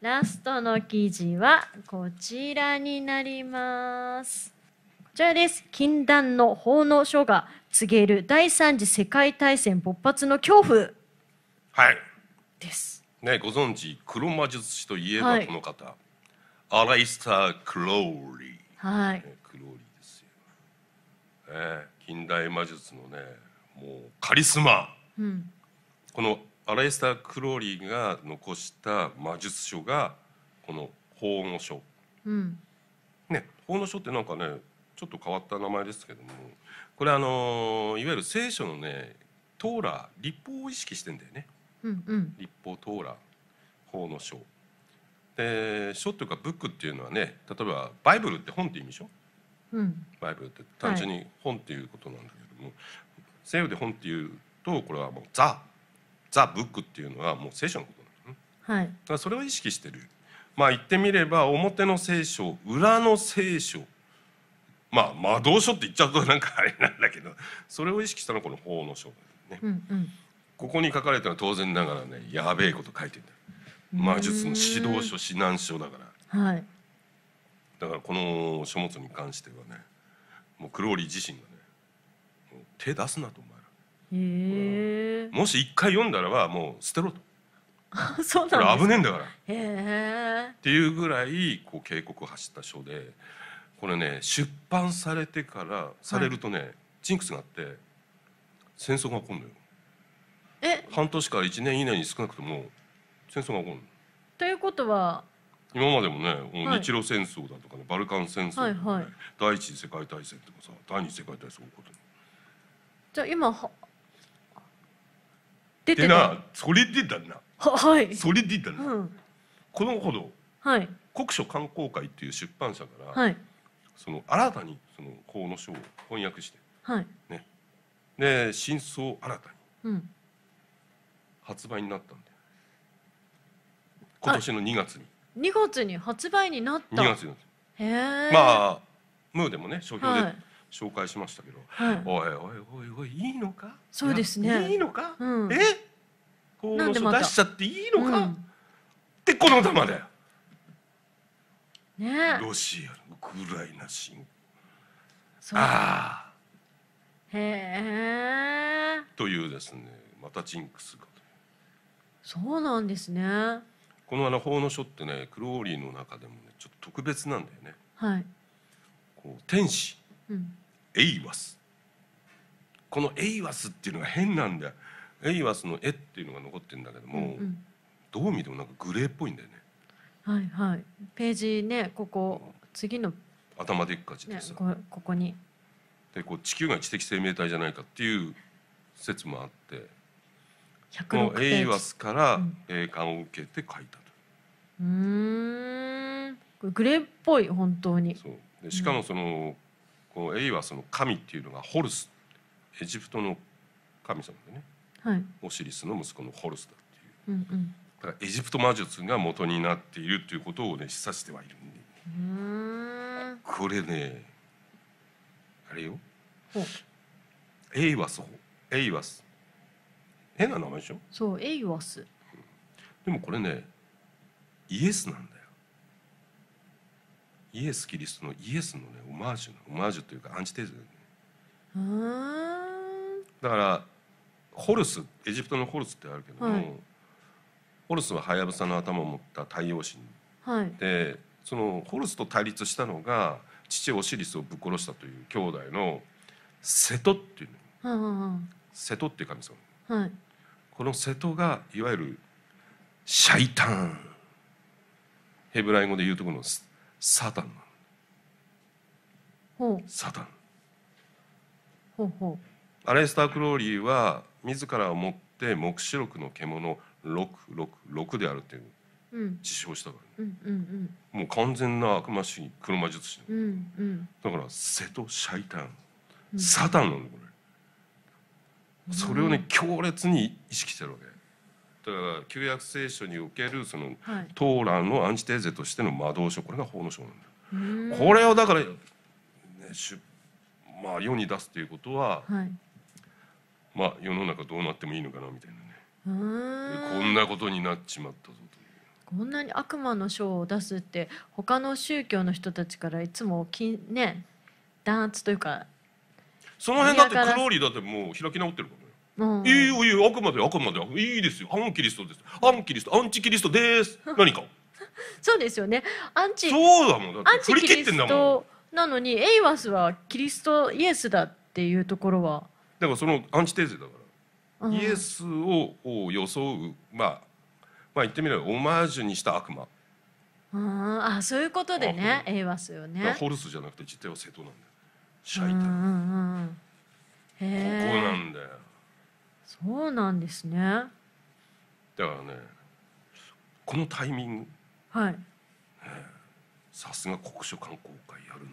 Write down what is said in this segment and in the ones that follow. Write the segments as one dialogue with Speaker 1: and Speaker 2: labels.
Speaker 1: ラストの記事はこちらになります。こちらです。禁断の法の書が告げる第三次世界大戦勃発の恐怖。
Speaker 2: はい。です。ね、ご存知、黒魔術師といえばこの方、はい、アライスター・クローリ
Speaker 1: ー。はい。ね、
Speaker 2: クローリーですよ。ね、近代魔術のね、もうカリスマ。うん、このアレスター・クローリーが残した魔術書がこの「法の書」うん、ね法の書ってなんかねちょっと変わった名前ですけどもこれあのいわゆる聖書のねトーラー立法を意識してんだよね、うんうん、立法トーラー法の書で書というかブックっていうのはね例えばバイブルって本って意味でしょ、うん、バイブルって単純に本っていうことなんだけども、はい、西洋で本っていうとこれはもうザザ・ブックっていうのはもう聖書のこと
Speaker 1: なの、はい、だ
Speaker 2: からそれを意識してるまあ言ってみれば表の聖書裏の聖書まあ魔道書って言っちゃうとなんかあれなんだけどそれを意識したのはこの法の書だよね、うんうん、ここに書かれたのは当然ながらねやべえこと書いてんだ
Speaker 1: 魔術の指導書
Speaker 2: 指南書だから、はい、だからこの書物に関してはねもうクローリー自身がね手出すなと思
Speaker 1: も
Speaker 2: し一回読んだらはもう捨てろと
Speaker 1: そうなん危ねえんだからっ
Speaker 2: ていうぐらいこう警告を発した書でこれね出版されてからされるとね、はい、ジンクスがあって戦争が起こるのよえ半年から1年以内に少なくとも戦争が起こる
Speaker 1: ということは
Speaker 2: 今までもね、日露戦争だとかねバルカン戦争とかね、はいはい、第一次世界大戦とかさ第二次世界大戦起こって
Speaker 1: じゃあ今は出てな
Speaker 2: それでだな
Speaker 1: ははいそれでだな、うん、このほど、はい、
Speaker 2: 国書観光会っていう出版社から、はい、その新たにその法の書を翻訳して、はいね、で真相新たに、うん、発売になったんで今年の2月に
Speaker 1: 2月に発売になった2月にまあ
Speaker 2: ムーでもね書評で紹介しましたけど、はい、おいおいおい
Speaker 1: おいいいのかそうですねいいのか、うん、え厚労省出しちゃっていいのか、うん、っ
Speaker 2: てこの玉だよ、ね、ロシアウクライナ侵攻ああ
Speaker 1: へえ
Speaker 2: というですねまたジンクスが
Speaker 1: そうなんですね
Speaker 2: このあの法の書ってねクローリーの中でもねちょっと特別なんだよねはいこう天使、うん、エイワスこのエイワスっていうのが変なんだよエイワスの「絵っていうのが残ってるんだけども、うんうん、どう見てもなんかグレーっぽいんだよね
Speaker 1: はいはいページねここ次の
Speaker 2: 頭でっかち
Speaker 1: でさ、ね、ここに
Speaker 2: でこう地球が知的生命体じゃないかっていう説もあって
Speaker 1: もうエイワス
Speaker 2: から栄冠を受けて書いたと
Speaker 1: うんグレーっぽい本当にそう
Speaker 2: でしかもその、うんこのエイはその神っていうのがホルスエジプトの神様でね、はい、オシリスの息子のホルスだ
Speaker 1: っていう、うんうん、
Speaker 2: だからエジプト魔術が元になっているということをね示唆してはいる
Speaker 1: ん
Speaker 2: でこれねあれよエイワスエイワス
Speaker 1: 変な名前でしょそうエイワス、う
Speaker 2: ん、でもこれねイエスなんだよイエス・キリストのイエスのねオマージュオマージュというかアンチテーゼ
Speaker 1: だ
Speaker 2: だからホルスエジプトのホルスってあるけども、はい、ホルスはハヤブサの頭を持った太陽神、はい、でそのホルスと対立したのが父オシリスをぶっ殺したという兄弟の瀬戸っていうの、はいはいはい、瀬戸っていう神様、はい、この瀬戸がいわゆるシャイタンヘブライ語で言うところのサタン
Speaker 1: サタンほうほ
Speaker 2: うアレスター・クローリーは自らをもって黙示録の獣666であるっていう自称したから、ねうんうんうん、もう完全な悪魔主義黒魔術師、
Speaker 1: うんうん、
Speaker 2: だから瀬戸シャイタン、サタンなんだこれ、それをね強烈に意識してるわけだから旧約聖書におけるその、はい、トーランのアンチテーゼとしての魔導書これが法の書なんだこれをだから、ね、まあ世に出すということは、はい、まあ世の中どうなってもいいのかなみたいなねこんなことになっちまったぞと
Speaker 1: こんなに悪魔の書を出すって他の宗教の人たちからいつもきね弾圧というかその辺だってクローリ
Speaker 2: ーだってもう開き直ってるから。うん、いいよいいよあくまであくまでいいですよ反キリストです反キリストアンチキリストです何か
Speaker 1: そうですよねアンチそうだもんアンチキリストなのにエイワスはキリストイエスだっていうところは
Speaker 2: だからそのアンチテーゼだから、うん、イエスを装うまあまあ言ってみればオマージュにした悪魔
Speaker 1: うんあそういうことでねエイワスよね
Speaker 2: ホルスじゃなくて実態は瀬戸なんだよ
Speaker 1: シャイタン、ここなんだよそうなんですね。だからね、こ
Speaker 2: のタイミング。はい。さすが国書観光会やるな。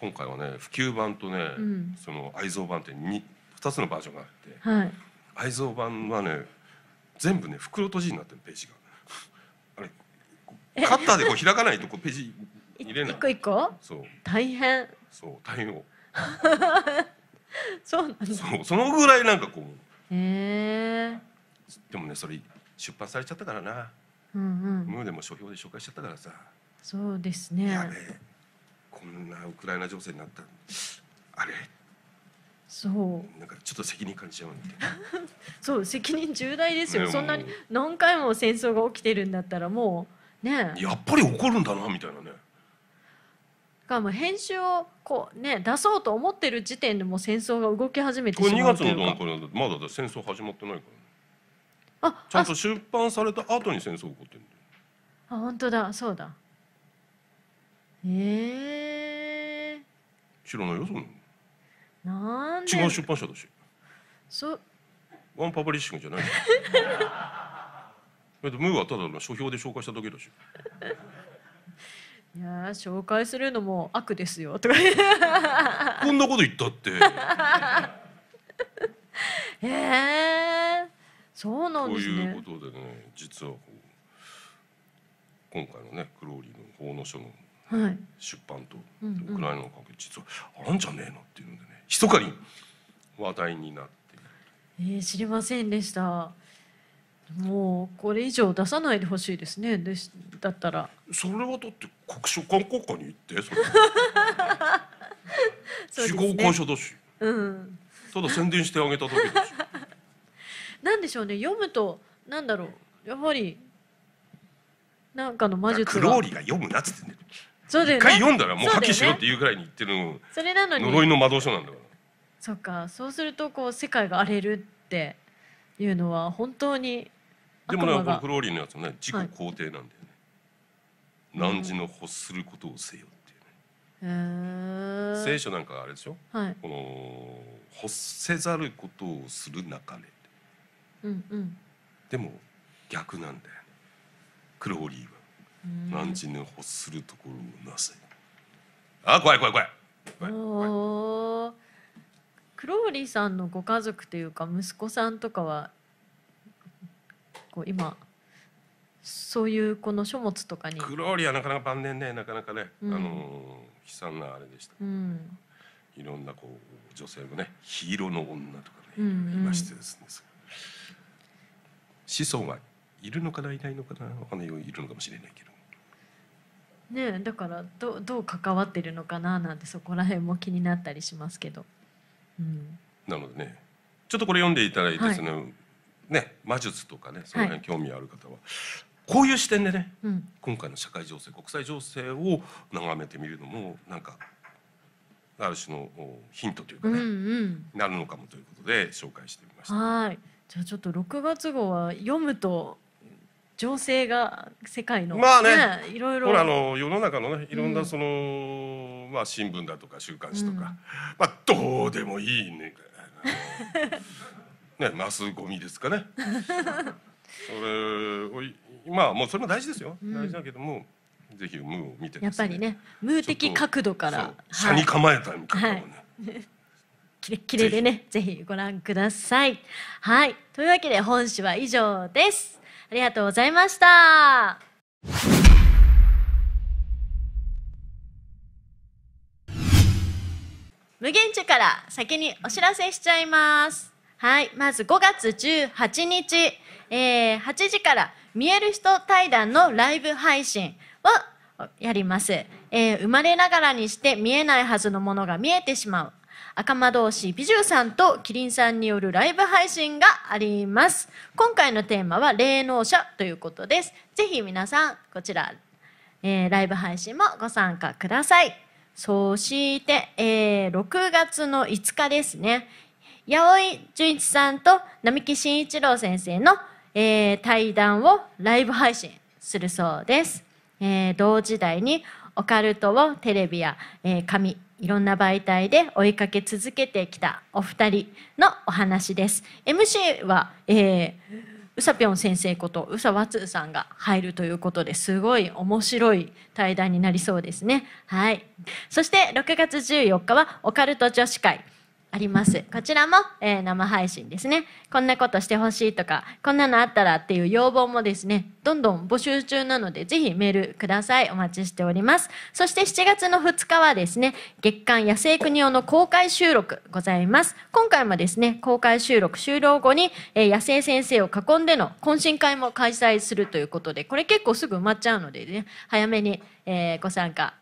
Speaker 2: 今回はね、普及版とね、うん、その愛蔵版って二二つのバージョンがあって、はい、愛蔵版はね、全部ね袋閉じになってるページが。
Speaker 1: あれ、カッターでこ
Speaker 2: う開かないとこうページ入れない。一個一個？そう。
Speaker 1: 大変。
Speaker 2: そう大変を。
Speaker 1: そうなんでそう
Speaker 2: そのぐらいなんかこう。
Speaker 1: へえ
Speaker 2: でもねそれ出版されちゃったからな、
Speaker 1: うんうん、ム
Speaker 2: ーでも書評で紹介しちゃったからさ
Speaker 1: そうですねやべ
Speaker 2: えこんなウクライナ情勢になった
Speaker 1: あれそう
Speaker 2: なんかちょっと責任感じちゃうい
Speaker 1: な そう責任重大ですよ、ね、そんなに何回も戦争が起きてるんだったらもうね
Speaker 2: やっぱり怒るんだなみたいなね
Speaker 1: がも編集をこうね出そうと思ってる時点でも戦争が動き始めてしまうというか。これ2
Speaker 2: 月の段階でまだ戦争始まってないから、ね。あ、ちゃんと出版された後に戦争起こってる
Speaker 1: あ、本当だ、そうだ。
Speaker 2: ええー。知らないよそん
Speaker 1: なの。なんで。違う出版社だし。そう。
Speaker 2: ワンパブリッシングじゃない。だってムーはただの書評で紹介しただけだし。
Speaker 1: いや紹介するのも悪ですよとか
Speaker 2: こんなこと言ったって
Speaker 1: ええそうなんですねという
Speaker 2: ことでね実は今回のねクローリーの「法の書」の出版と、はい、ウクライナの関係、実はあんじゃねえのっていうのでね密かに話題になって
Speaker 1: えー、知りませんでしたもうこれ以上出さないでほしいですねでだったらそれはだって国書館国家に行ってそれ そうです、ね、会社だし、うん、
Speaker 2: ただ宣伝してあげただけ
Speaker 1: だしなんでしょうね読むとなんだろうやっぱりなんかの魔術クローリーが
Speaker 2: 読むなっつってんだよ
Speaker 1: そうだね、一回読んだらもう破棄しろってい
Speaker 2: うぐらいに言ってるのそれなのに呪いの魔導書なんだから
Speaker 1: そっかそうするとこう世界が荒れるっていうのは本当にでもねこのフロ
Speaker 2: ーリーのやつもね自己肯定なんだよね、はい、何時の欲することをせよって
Speaker 1: いうね、聖書
Speaker 2: なんかあれでしょ、はい、この欲せざることをする中で、れ、うんうん、でも逆なんだよねクローリーは何時の欲するところをなせあ怖い怖い怖い
Speaker 1: 怖い怖いクローリーさんのご家族というか息子さんとかはこう今そういうこの書物とかにグローリア
Speaker 2: なかなか晩年ねなかなかね、うん、あの悲惨なあれでした、うん、いろんなこう女性もねヒーローの女とかね、
Speaker 1: うんうん、いまし
Speaker 2: てですね子孫がいるのかないないのかなわかんないるのかもしれないけど。
Speaker 1: ねだからどどう関わってるのかななんてそこら辺も気になったりしますけど。
Speaker 2: うん、なのでねちょっとこれ読んでいただいて、はい、そのね、魔術とかねその辺興味ある方は、はい、こういう視点でね、うん、今回の社会情勢国際情勢を眺めてみるのもなんかある種のヒントというかね、うん
Speaker 1: うん、
Speaker 2: なるのかもということで紹介してみ
Speaker 1: ました。はいじゃあちょっと6月号は読むと情勢が世界のまあね、ね、いろいろほらあ
Speaker 2: の世の中のねいろんなその、うん、まあ新聞だとか週刊誌とか、うん、まあどうでもいいね。ねマスゴミですかねそれをまあもうそれも大事ですよ、大事だけどもぜひムーを見て、ね、や
Speaker 1: っぱりねムー的角度から車に
Speaker 2: 構えたみた
Speaker 1: いなキレッキレでねぜひご覧くださいはいというわけで本誌は以上ですありがとうございました無限地から先にお知らせしちゃいますはい、まず5月18日、えー、8時から見える人対談のライブ配信をやります。えー、生まれながらにして見えないはずのものが見えてしまう。赤間同士美獣さんとキリンさんによるライブ配信があります。今回のテーマは霊能者ということです。ぜひ皆さん、こちら、えー、ライブ配信もご参加ください。そして、えー、6月の5日ですね。八尾純一さんと並木慎一郎先生の、えー、対談をライブ配信するそうです。えー、同時代にオカルトをテレビや、えー、紙いろんな媒体で追いかけ続けてきたお二人のお話です。MC は、えーうさぴょん先生ことうさわつさんが入るということですごい面白い対談になりそうですね。はい。そして6月14日はオカルト女子会。あります。こちらも、えー、生配信ですね。こんなことしてほしいとか、こんなのあったらっていう要望もですね、どんどん募集中なので、ぜひメールください。お待ちしております。そして7月の2日はですね、月間野生国用の公開収録ございます。今回もですね、公開収録終了後に、えー、野生先生を囲んでの懇親会も開催するということで、これ結構すぐ埋まっちゃうのでね、早めに、えー、ご参加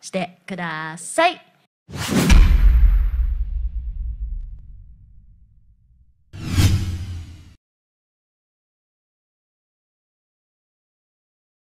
Speaker 1: してください。